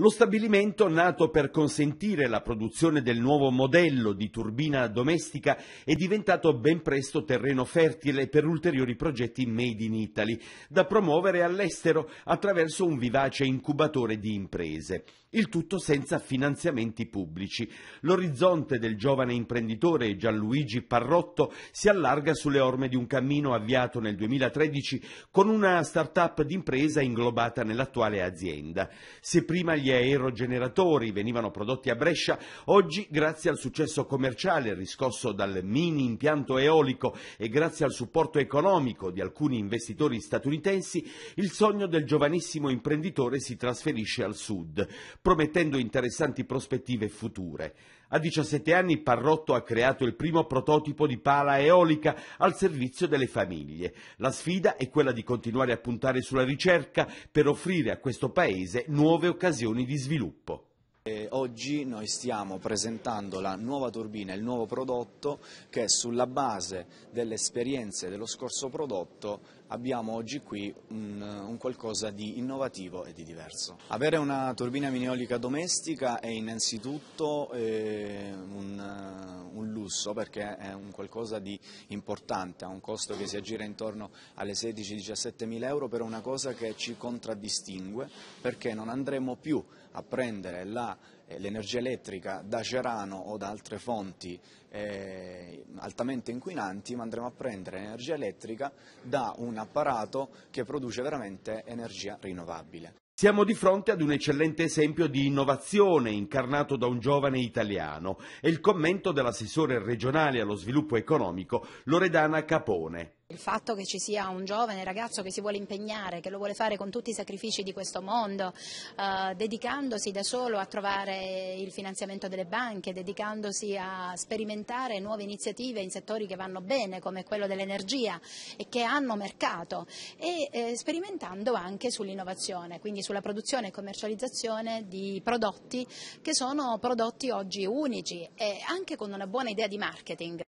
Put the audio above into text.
Lo stabilimento, nato per consentire la produzione del nuovo modello di turbina domestica, è diventato ben presto terreno fertile per ulteriori progetti made in Italy, da promuovere all'estero attraverso un vivace incubatore di imprese. Il tutto senza finanziamenti pubblici. L'orizzonte del giovane imprenditore Gianluigi Parrotto si allarga sulle orme di un cammino avviato nel 2013 con una start-up d'impresa inglobata nell'attuale azienda. Se prima gli nuovi aerogeneratori venivano prodotti a Brescia, oggi grazie al successo commerciale riscosso dal mini impianto eolico e grazie al supporto economico di alcuni investitori statunitensi, il sogno del giovanissimo imprenditore si trasferisce al sud, promettendo interessanti prospettive future. A 17 anni Parrotto ha creato il primo prototipo di pala eolica al servizio delle famiglie. La sfida è quella di continuare a puntare sulla ricerca per offrire a questo paese nuove occasioni di sviluppo oggi noi stiamo presentando la nuova turbina, il nuovo prodotto che sulla base delle esperienze dello scorso prodotto abbiamo oggi qui un, un qualcosa di innovativo e di diverso. Avere una turbina mineolica domestica è innanzitutto eh, un, lusso perché è un qualcosa di importante, ha un costo che si aggira intorno alle 16-17 mila euro per una cosa che ci contraddistingue perché non andremo più a prendere la eh, l'energia elettrica da Cerano o da altre fonti eh, altamente inquinanti, ma andremo a prendere energia elettrica da un apparato che produce veramente energia rinnovabile. Siamo di fronte ad un eccellente esempio di innovazione incarnato da un giovane italiano e il commento dell'assessore regionale allo sviluppo economico Loredana Capone. Il fatto che ci sia un giovane ragazzo che si vuole impegnare, che lo vuole fare con tutti i sacrifici di questo mondo, eh, dedicandosi da solo a trovare il finanziamento delle banche, dedicandosi a sperimentare nuove iniziative in settori che vanno bene come quello dell'energia e che hanno mercato e eh, sperimentando anche sull'innovazione, quindi sulla produzione e commercializzazione di prodotti che sono prodotti oggi unici e anche con una buona idea di marketing.